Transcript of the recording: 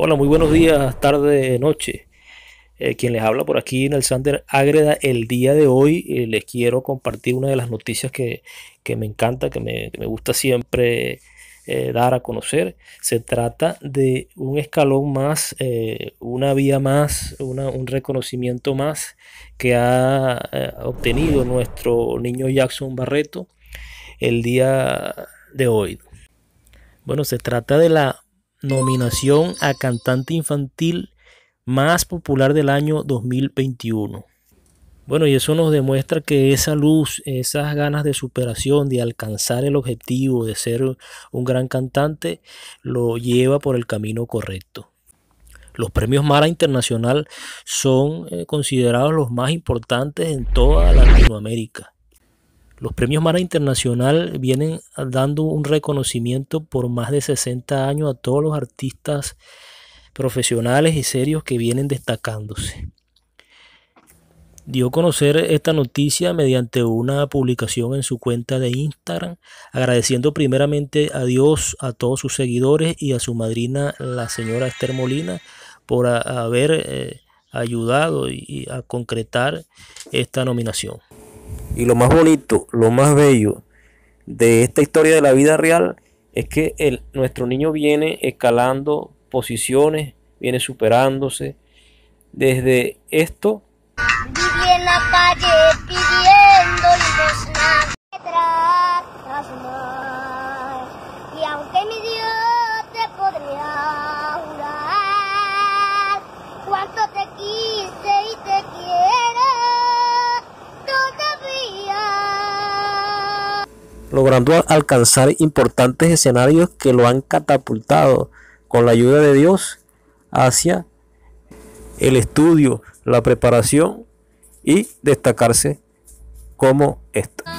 Hola, muy buenos días, tarde, noche. Eh, quien les habla por aquí, en el Nelsander Ágreda. El día de hoy eh, les quiero compartir una de las noticias que, me encanta, que me, gusta siempre eh, dar a conocer. Se trata de un escalón más, una vía más, un reconocimiento más que ha obtenido nuestro niño Jackson Barreto el día de hoy. Bueno, se trata de la nominación a cantante infantil más popular del año 2021. Bueno, y eso nos demuestra que esa luz, esas ganas de superación, de alcanzar el objetivo, de ser un gran cantante, lo lleva por el camino correcto. Los premios Mara Internacional son eh, considerados los más importantes en toda Latinoamérica. Los premios Mara Internacional vienen dando un reconocimiento por más de 60 años a todos los artistas profesionales y serios que vienen destacándose. Dio a conocer esta noticia mediante una publicación en su cuenta de Instagram, agradeciendo primeramente a Dios, a todos sus seguidores y a su madrina, la señora Esther Molina, por haber eh, ayudado y, a concretar esta nominación. Y lo más bonito, lo más bello de esta historia de la vida real es que el, nuestro niño viene escalando posiciones, viene superándose. Desde esto... logrando alcanzar importantes escenarios que lo han catapultado con la ayuda de Dios hacia el estudio, la preparación y destacarse como esta.